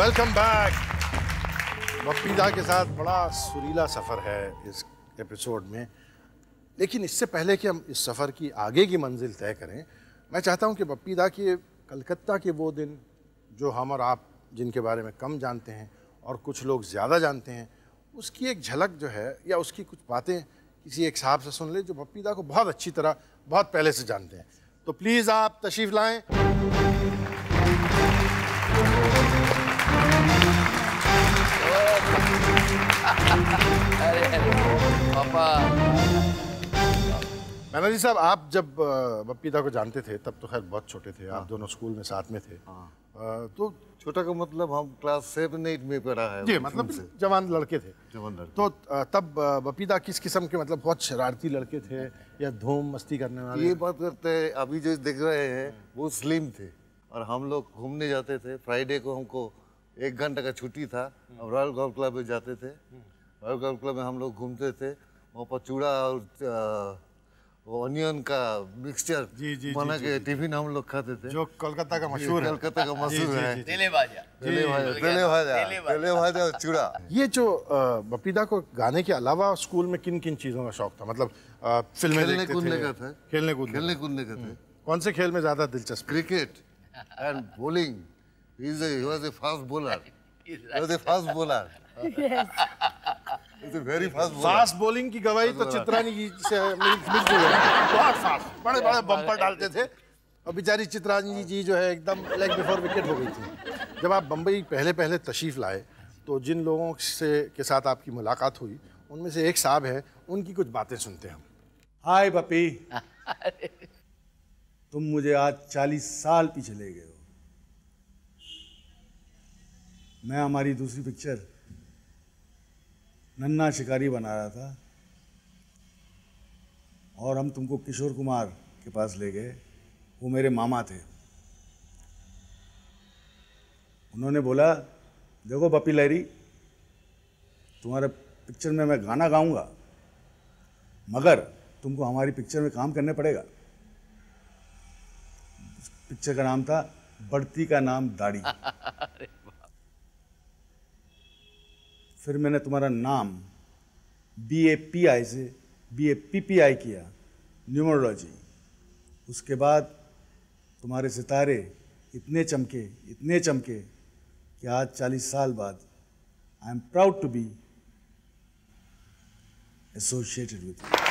Welcome back मकबीदा के साथ बड़ा सुरीला सफ़र है इस एपिसोड में लेकिन इससे पहले कि हम इस सफ़र की आगे की मंजिल तय करें मैं चाहता हूं कि बपीदा के कलकत्ता के वो दिन जो हम और आप जिनके बारे में कम जानते हैं और कुछ लोग ज़्यादा जानते हैं उसकी एक झलक जो है या उसकी कुछ बातें किसी एक साहब से सुन ले जो बपीदा को बहुत अच्छी तरह बहुत पहले से जानते हैं तो प्लीज़ आप तशीफ लाएँ अरे अरे पापा मैनाजी साहब आप जब बप्पीदा को जानते थे तब तो खैर बहुत छोटे थे आप हाँ। दोनों स्कूल में साथ में थे हाँ। तो छोटा का मतलब हम क्लास सेवन एट में पढ़ा है जी मतलब जवान लड़के थे जवान लड़के तो तब बपीदा किस किस्म के मतलब बहुत शरारती लड़के थे या धूम मस्ती करने वाले ये बात करते हैं अभी जो देख रहे हैं वो स्लिम थे और हम लोग घूमने जाते थे फ्राइडे को हमको एक घंटे का छुट्टी था अब रॉयल गोल्फ क्लब में जाते थे रॉयल गोल्फ क्लब में हम लोग घूमते थे वहाँ पर चूड़ा और ऑनियन का मिक्सचर जी जी बना के टिफिन हम लोग खाते थे जो कोलकाता का मशहूर है कोलकाता का मशहूर है तेले भाजा तेले भाजा तेले भाजा तेले भाजा और चूड़ा ये जो बपीदा को गाने के अलावा स्कूल में किन किन चीज़ों का शौक था मतलब फिल्में खेलने कूदने का था खेलने कूदने खेलने कूदने का था कौन से खेल में ज़्यादा दिलचस्प cricket and bowling He's a, he was a fast bowler. he was a fast bowler. yes. He's a very fast bowler. Fast bowling की गवाही तो चित्रा ने जी से मिल गई है बहुत fast, बड़े बड़े bumper डालते थे और बेचारी चित्रानी जी जो है एकदम लेग before wicket हो गई थी जब आप बम्बई पहले पहले तशीफ लाए तो जिन लोगों से के साथ आपकी मुलाकात हुई उनमें से एक साब है, उनकी कुछ बातें सुनते हैं हम हाय पपी तुम मुझे आज चालीस साल पीछे ले गए हो मैं हमारी दूसरी पिक्चर नन्ना शिकारी बना रहा था और हम तुमको किशोर कुमार के पास ले गए वो मेरे मामा थे उन्होंने बोला देखो पपी लहरी तुम्हारे पिक्चर में मैं गाना गाऊंगा मगर तुमको हमारी पिक्चर में काम करने पड़ेगा पिक्चर का नाम था बढ़ती का नाम दाढ़ी फिर मैंने तुम्हारा नाम बी ए पी आई से B A P P I किया न्यूमरोलॉजी उसके बाद तुम्हारे सितारे इतने चमके इतने चमके कि आज चालीस साल बाद I am proud to be associated with you